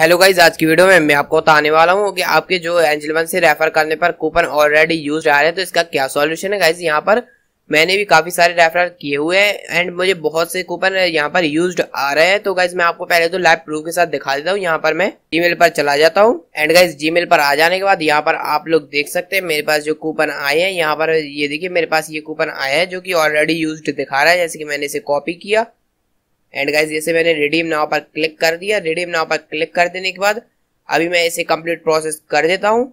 hello guys आज की video में मैं आपको बताने वाला हूँ कि आपके जो एंजल वन से रेफर करने पर कूपन ऑलरेडी यूज आ रहे हैं तो इसका क्या सॉल्यूशन है गाइज यहाँ पर मैंने भी काफी सारे रेफर किए हुए हैं एंड मुझे बहुत से कूपन यहाँ पर यूज आ रहे हैं तो गाइज मैं आपको पहले तो लाइव प्रूफ के साथ दिखा देता हूँ यहाँ पर मैं जी पर चला जाता हूँ एंड गाइज जी पर आ जाने के बाद यहाँ पर आप लोग देख सकते हैं मेरे पास जो कूपन आए हैं यहाँ पर ये देखिए मेरे पास ये कूपन आया है जो की ऑलरेडी यूज दिखा रहा है जैसे की मैंने इसे कॉपी किया एंड गाइज जैसे मैंने रिडीम नाव पर क्लिक कर दिया रिडीम नाव पर क्लिक कर देने के बाद अभी मैं इसे कंप्लीट प्रोसेस कर देता हूँ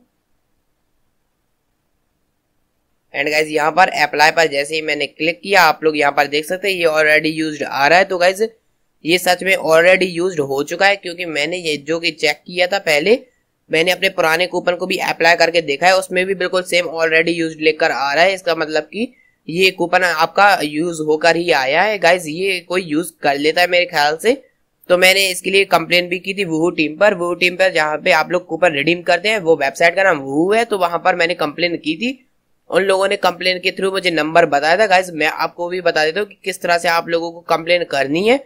एंड गाइज यहाँ पर अप्लाई पर जैसे ही मैंने क्लिक किया आप लोग यहाँ पर देख सकते हैं ये ऑलरेडी यूज आ रहा है तो गाइज ये सच में ऑलरेडी यूज हो चुका है क्योंकि मैंने ये जो कि चेक किया था पहले मैंने अपने पुराने कूपन को भी अप्लाई करके देखा है उसमें भी बिल्कुल सेम ऑलरेडी यूज लेकर आ रहा है इसका मतलब की ये कूपन आपका यूज होकर ही आया है गाइज ये कोई यूज कर लेता है मेरे ख्याल से तो मैंने इसके लिए कंप्लेन भी की थी वूहू टीम पर वूहू टीम पर जहाँ पे आप लोग कूपन रिडीम करते हैं वो वेबसाइट का नाम वूहू है तो वहां पर मैंने कंप्लेन की थी उन लोगों ने कंप्लेन के थ्रू मुझे नंबर बताया था गाइज मैं आपको भी बता देता हूँ कि किस तरह से आप लोगों को कंप्लेन करनी है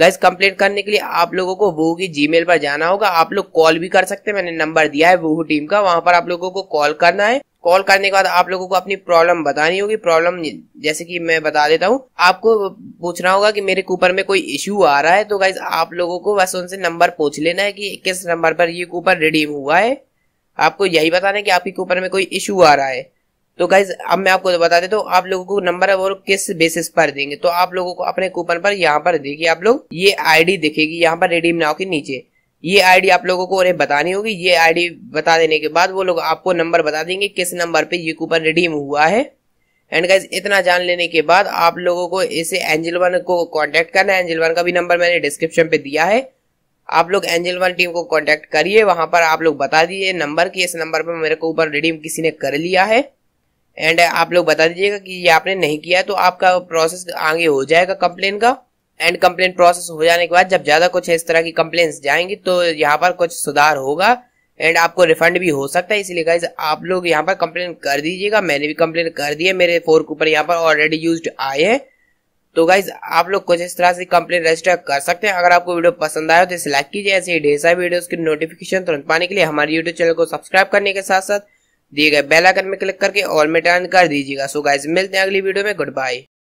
गाइज कंप्लेन करने के लिए आप लोगों को वूहू की जी पर जाना होगा आप लोग कॉल भी कर सकते हैं मैंने नंबर दिया है वूहू टीम का वहां पर आप लोगों को कॉल करना है कॉल करने के बाद आप लोगों को अपनी प्रॉब्लम बतानी होगी प्रॉब्लम जैसे कि मैं बता देता हूँ आपको पूछना होगा कि मेरे कूपर में कोई इश्यू आ रहा है तो गाइज आप लोगों को बस उनसे नंबर पूछ लेना है कि किस नंबर पर ये कूपर रिडीम हुआ है आपको यही बताना है कि आपके कूपर में कोई इश्यू आ रहा है तो गाइज अब मैं आपको बता देता हूँ आप लोगों को नंबर है वो किस बेसिस पर देंगे तो आप लोगों को अपने कूपन पर यहाँ पर देगी आप लोग ये आईडी दिखेगी यहाँ पर रिडीम नाव के नीचे ये आईडी आप लोगों को उन्हें बतानी होगी ये आईडी बता देने के बाद वो लोग आपको नंबर बता देंगे किस नंबर पे ये कूपन रिडीम हुआ है एंड गाइज इतना जान लेने के बाद आप लोगों को इसे एंजल वन को कॉन्टेक्ट करना है एंजल वन का भी नंबर मैंने डिस्क्रिप्शन पे दिया है आप लोग एंजल वन टीम को कॉन्टेक्ट करिए वहां पर आप लोग बता दीजिए नंबर की इस नंबर पर मेरे को ऊपर रिडीम किसी ने कर लिया है एंड आप लोग बता दीजिएगा कि ये आपने नहीं किया तो आपका प्रोसेस आगे हो जाएगा कंप्लेन का एंड कंप्लेन प्रोसेस हो जाने के बाद जब ज्यादा कुछ इस तरह की कंप्लेन जाएंगी तो यहाँ पर कुछ सुधार होगा एंड आपको रिफंड भी हो सकता है इसलिए गाइज आप लोग यहाँ पर कंप्लेन कर दीजिएगा मैंने भी कंप्लेन कर दी है मेरे फोर कूपर यहाँ पर ऑलरेडी यूज आए हैं तो गाइज आप लोग कुछ इस तरह से कंप्लेन रजिस्टर कर सकते हैं अगर आपको वीडियो पसंद आया तो इसे लाइक कीजिए ऐसे ही ढेर सारे वीडियो की नोटिफिकेशन तुरंत पाने के लिए हमारे यूट्यूब चैनल को सब्सक्राइब करने के साथ साथ दिए गए बेलाइकन में क्लिक करके ऑल में टर्न कर दीजिएगा सो गाइज मिलते हैं अगली वीडियो में गुड बाय